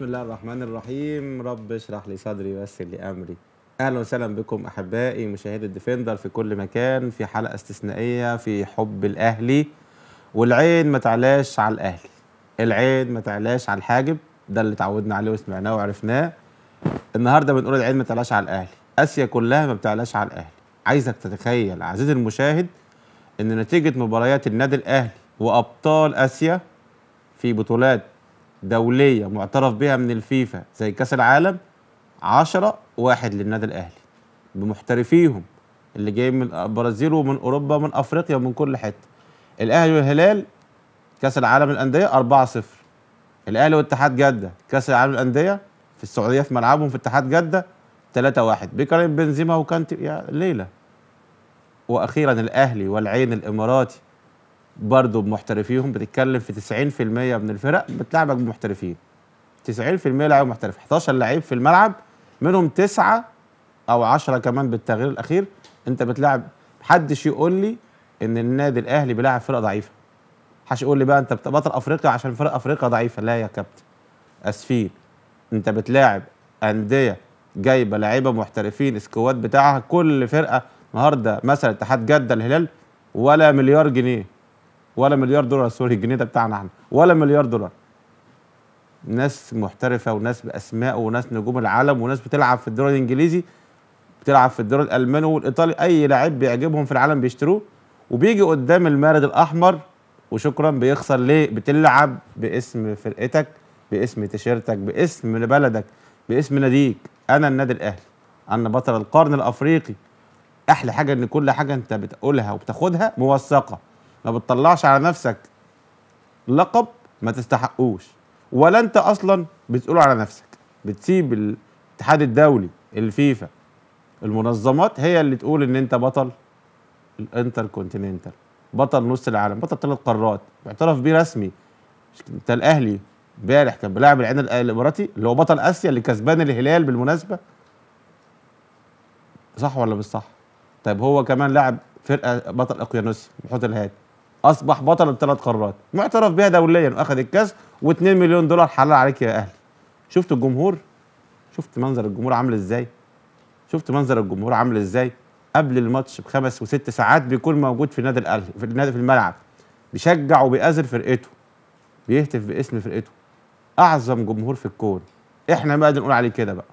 بسم الله الرحمن الرحيم رب اشرح لي صدري ويسر لي امري اهلا وسهلا بكم احبائي مشاهدي الديفندر في كل مكان في حلقه استثنائيه في حب الاهلي والعين ما تعلاش على الاهلي العين ما تعلاش على الحاجب ده اللي اتعودنا عليه وسمعناه وعرفناه النهارده بنقول العين ما تعلاش على الاهلي اسيا كلها ما بتعلاش على الاهلي عايزك تتخيل عزيزي المشاهد ان نتيجه مباريات النادي الاهلي وابطال اسيا في بطولات دوليه معترف بها من الفيفا زي كاس العالم 10 واحد للنادي الاهلي بمحترفيهم اللي جاي من البرازيل ومن اوروبا ومن افريقيا ومن كل حته الاهلي والهلال كاس العالم الانديه 4 0 الاهلي واتحاد جده كاس العالم الانديه في السعوديه في ملعبهم في اتحاد جده 3 1 بكريم بنزيما وكانتي يا ليله واخيرا الاهلي والعين الاماراتي برضه بمحترفيهم بتتكلم في 90% من الفرق بتلعبك بمحترفين 90% لعيب محترف 11 لعيب في الملعب منهم تسعه او 10 كمان بالتغيير الاخير انت بتلعب محدش يقول لي ان النادي الاهلي بيلعب فرقه ضعيفه حش يقول لي بقى انت بطل افريقيا عشان فرق افريقيا ضعيفه لا يا كابتن اسفين انت بتلاعب انديه جايبه لعيبه محترفين سكواد بتاعها كل فرقه النهارده مثلا اتحاد جده الهلال ولا مليار جنيه ولا مليار دولار سوري الجنيه ده بتاعنا احنا ولا مليار دولار ناس محترفه وناس باسماء وناس نجوم العالم وناس بتلعب في الدوري الانجليزي بتلعب في الدوري الالماني والايطالي اي لعيب بيعجبهم في العالم بيشتروه وبيجي قدام المارد الاحمر وشكرا بيخسر ليه بتلعب باسم فرقتك باسم تيشيرتك باسم بلدك باسم ناديك انا النادي الاهلي انا بطل القرن الافريقي احلى حاجه ان كل حاجه انت بتقولها وبتاخدها موثقه ما بتطلعش على نفسك لقب ما تستحقوش ولا انت اصلا بتقوله على نفسك بتسيب الاتحاد الدولي الفيفا المنظمات هي اللي تقول ان انت بطل الانتر كونتيننتال بطل نص العالم بطل ثلاث قارات اعترف بيه رسمي انت الاهلي امبارح كان بيلعب العين الاماراتي اللي هو بطل اسيا اللي كسبان الهلال بالمناسبه صح ولا مش صح؟ طيب هو كمان لاعب فرقه بطل اقيانوسيا محوط الهادي اصبح بطل الثلاث قارات معترف بها دوليا واخد الكاس و2 مليون دولار حلال عليك يا اهلي شفت الجمهور شفت منظر الجمهور عامل ازاي شفت منظر الجمهور عامل ازاي قبل الماتش بخمس وست ساعات بيكون موجود في النادي الاهلي في النادي في الملعب بيشجع وبيأذر فرقته بيهتف باسم فرقته اعظم جمهور في الكون احنا بقى نقول عليه كده بقى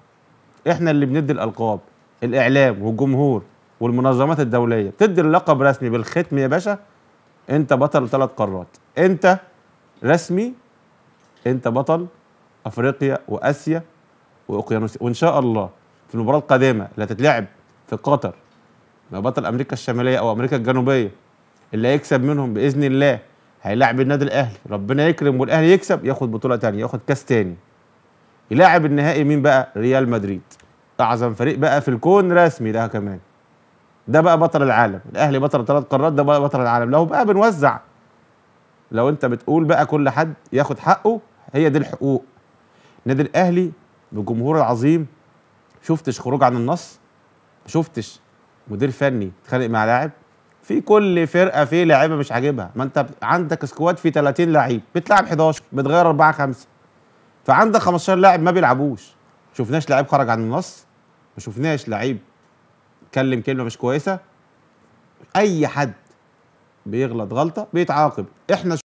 احنا اللي بندي الالقاب الاعلام والجمهور والمنظمات الدوليه بتدي اللقب رسمي بالختم يا باشا انت بطل ثلاث قارات انت رسمي انت بطل افريقيا واسيا واوقيانوسيا وان شاء الله في المباراه القادمه اللي هتتلعب في قطر مع بطل امريكا الشماليه او امريكا الجنوبيه اللي هيكسب منهم باذن الله هيلاعب النادي الاهلي ربنا يكرم والاهلي يكسب ياخد بطوله ثانيه ياخد كاس ثاني يلاعب النهائي مين بقى ريال مدريد اعظم فريق بقى في الكون رسمي ده كمان ده بقى بطل العالم الاهلي بطل ثلاث قارات ده بقى بطل العالم لو بقى بنوزع لو انت بتقول بقى كل حد ياخد حقه هي دي الحقوق النادي الاهلي بالجمهور العظيم شفتش خروج عن النص شفتش مدير فني اتخانق مع لاعب في كل فرقه في لعيبه مش عاجبها ما انت عندك سكواد فيه 30 لعيب بتلعب 11 بتغير 4 5 فعندك 15 لاعب ما بيلعبوش شفناش لعيب خرج عن النص ما شفناش لعيب اتكلم كلمه مش كويسه اي حد بيغلط غلطه بيتعاقب احنا